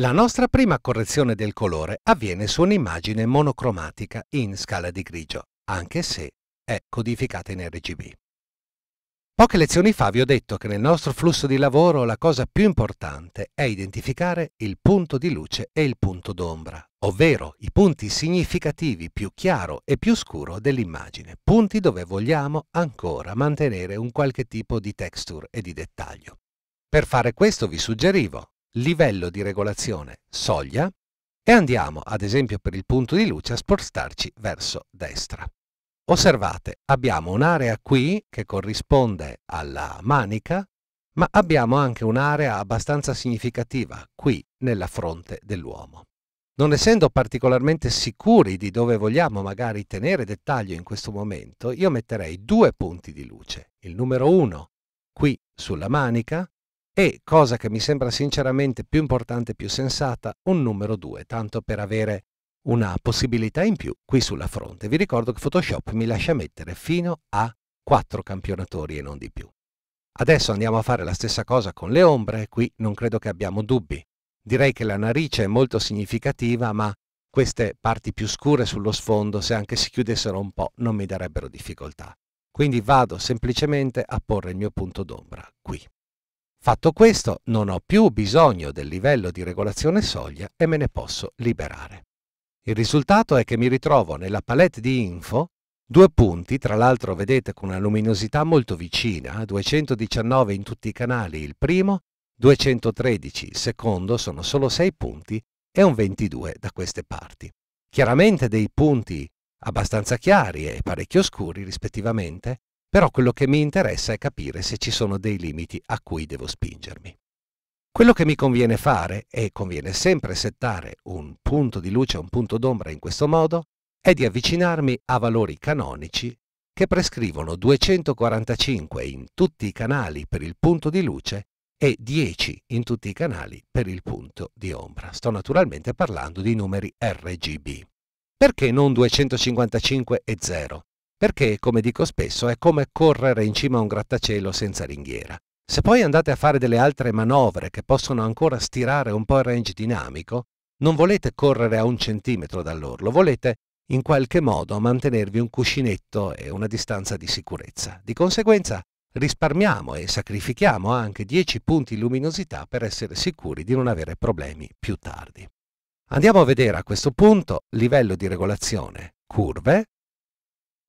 La nostra prima correzione del colore avviene su un'immagine monocromatica in scala di grigio, anche se è codificata in RGB. Poche lezioni fa vi ho detto che nel nostro flusso di lavoro la cosa più importante è identificare il punto di luce e il punto d'ombra, ovvero i punti significativi più chiaro e più scuro dell'immagine, punti dove vogliamo ancora mantenere un qualche tipo di texture e di dettaglio. Per fare questo vi suggerivo livello di regolazione soglia e andiamo, ad esempio per il punto di luce, a spostarci verso destra. Osservate, abbiamo un'area qui che corrisponde alla manica, ma abbiamo anche un'area abbastanza significativa qui nella fronte dell'uomo. Non essendo particolarmente sicuri di dove vogliamo magari tenere dettaglio in questo momento, io metterei due punti di luce. Il numero 1 qui sulla manica e, cosa che mi sembra sinceramente più importante e più sensata, un numero 2, tanto per avere una possibilità in più qui sulla fronte. Vi ricordo che Photoshop mi lascia mettere fino a 4 campionatori e non di più. Adesso andiamo a fare la stessa cosa con le ombre, qui non credo che abbiamo dubbi. Direi che la narice è molto significativa, ma queste parti più scure sullo sfondo, se anche si chiudessero un po', non mi darebbero difficoltà. Quindi vado semplicemente a porre il mio punto d'ombra qui. Fatto questo, non ho più bisogno del livello di regolazione soglia e me ne posso liberare. Il risultato è che mi ritrovo nella palette di info due punti, tra l'altro vedete con una luminosità molto vicina, 219 in tutti i canali il primo, 213 il secondo, sono solo 6 punti e un 22 da queste parti. Chiaramente dei punti abbastanza chiari e parecchio scuri rispettivamente, però quello che mi interessa è capire se ci sono dei limiti a cui devo spingermi. Quello che mi conviene fare, e conviene sempre settare un punto di luce e un punto d'ombra in questo modo, è di avvicinarmi a valori canonici che prescrivono 245 in tutti i canali per il punto di luce e 10 in tutti i canali per il punto di ombra. Sto naturalmente parlando di numeri RGB. Perché non 255 e 0? Perché, come dico spesso, è come correre in cima a un grattacielo senza ringhiera. Se poi andate a fare delle altre manovre che possono ancora stirare un po' il range dinamico, non volete correre a un centimetro dall'orlo, volete in qualche modo mantenervi un cuscinetto e una distanza di sicurezza. Di conseguenza risparmiamo e sacrifichiamo anche 10 punti luminosità per essere sicuri di non avere problemi più tardi. Andiamo a vedere a questo punto livello di regolazione, curve,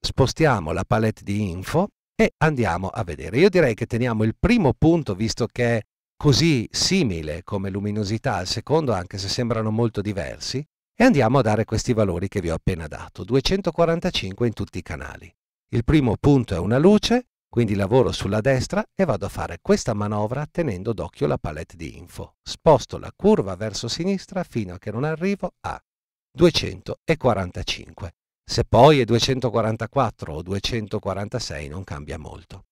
spostiamo la palette di info e andiamo a vedere. Io direi che teniamo il primo punto, visto che è così simile come luminosità al secondo, anche se sembrano molto diversi, e andiamo a dare questi valori che vi ho appena dato, 245 in tutti i canali. Il primo punto è una luce, quindi lavoro sulla destra e vado a fare questa manovra tenendo d'occhio la palette di info. Sposto la curva verso sinistra fino a che non arrivo a 245. Se poi è 244 o 246 non cambia molto.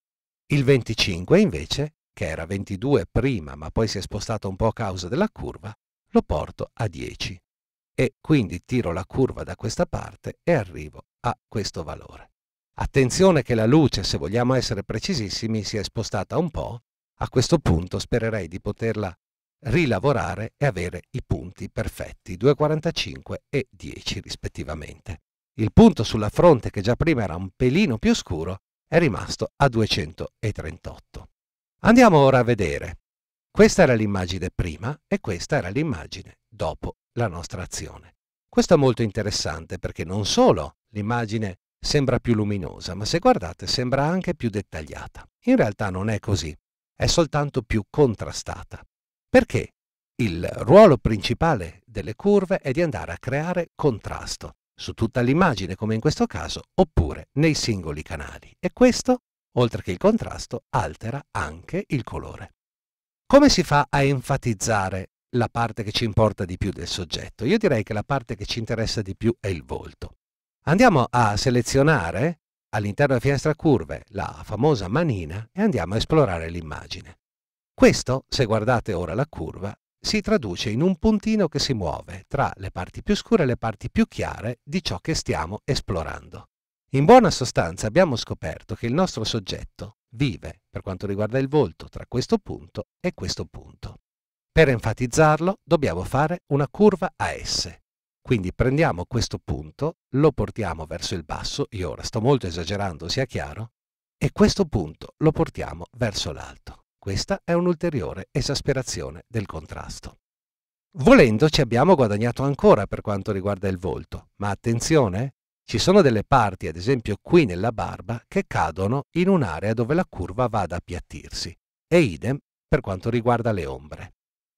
Il 25 invece, che era 22 prima ma poi si è spostato un po' a causa della curva, lo porto a 10 e quindi tiro la curva da questa parte e arrivo a questo valore. Attenzione che la luce, se vogliamo essere precisissimi, si è spostata un po', a questo punto spererei di poterla rilavorare e avere i punti perfetti, 2,45 e 10 rispettivamente. Il punto sulla fronte, che già prima era un pelino più scuro, è rimasto a 238. Andiamo ora a vedere. Questa era l'immagine prima e questa era l'immagine dopo la nostra azione. Questo è molto interessante perché non solo l'immagine sembra più luminosa, ma se guardate sembra anche più dettagliata. In realtà non è così, è soltanto più contrastata. Perché il ruolo principale delle curve è di andare a creare contrasto su tutta l'immagine come in questo caso, oppure nei singoli canali. E questo, oltre che il contrasto, altera anche il colore. Come si fa a enfatizzare la parte che ci importa di più del soggetto? Io direi che la parte che ci interessa di più è il volto. Andiamo a selezionare all'interno della finestra curve la famosa manina e andiamo a esplorare l'immagine. Questo, se guardate ora la curva, si traduce in un puntino che si muove tra le parti più scure e le parti più chiare di ciò che stiamo esplorando. In buona sostanza abbiamo scoperto che il nostro soggetto vive, per quanto riguarda il volto, tra questo punto e questo punto. Per enfatizzarlo dobbiamo fare una curva a S. Quindi prendiamo questo punto, lo portiamo verso il basso, io ora sto molto esagerando, sia chiaro, e questo punto lo portiamo verso l'alto. Questa è un'ulteriore esasperazione del contrasto. Volendo ci abbiamo guadagnato ancora per quanto riguarda il volto, ma attenzione, ci sono delle parti, ad esempio qui nella barba, che cadono in un'area dove la curva va ad appiattirsi, e idem per quanto riguarda le ombre.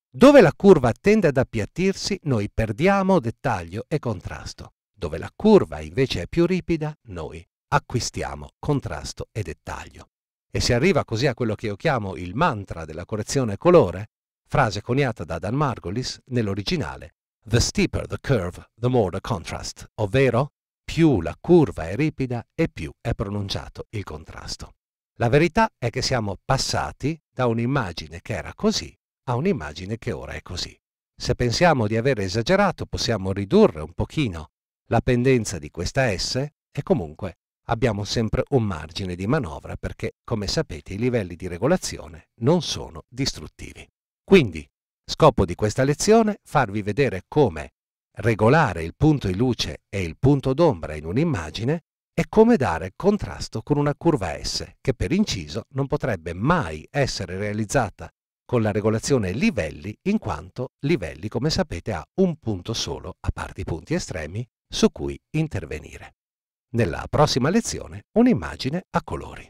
Dove la curva tende ad appiattirsi, noi perdiamo dettaglio e contrasto. Dove la curva invece è più ripida, noi acquistiamo contrasto e dettaglio. E si arriva così a quello che io chiamo il mantra della correzione colore, frase coniata da Dan Margolis nell'originale The steeper the curve, the more the contrast, ovvero più la curva è ripida e più è pronunciato il contrasto. La verità è che siamo passati da un'immagine che era così a un'immagine che ora è così. Se pensiamo di aver esagerato possiamo ridurre un pochino la pendenza di questa S e comunque abbiamo sempre un margine di manovra perché, come sapete, i livelli di regolazione non sono distruttivi. Quindi, scopo di questa lezione, farvi vedere come regolare il punto di luce e il punto d'ombra in un'immagine e come dare contrasto con una curva S, che per inciso non potrebbe mai essere realizzata con la regolazione livelli, in quanto livelli, come sapete, ha un punto solo, a parte i punti estremi, su cui intervenire. Nella prossima lezione un'immagine a colori.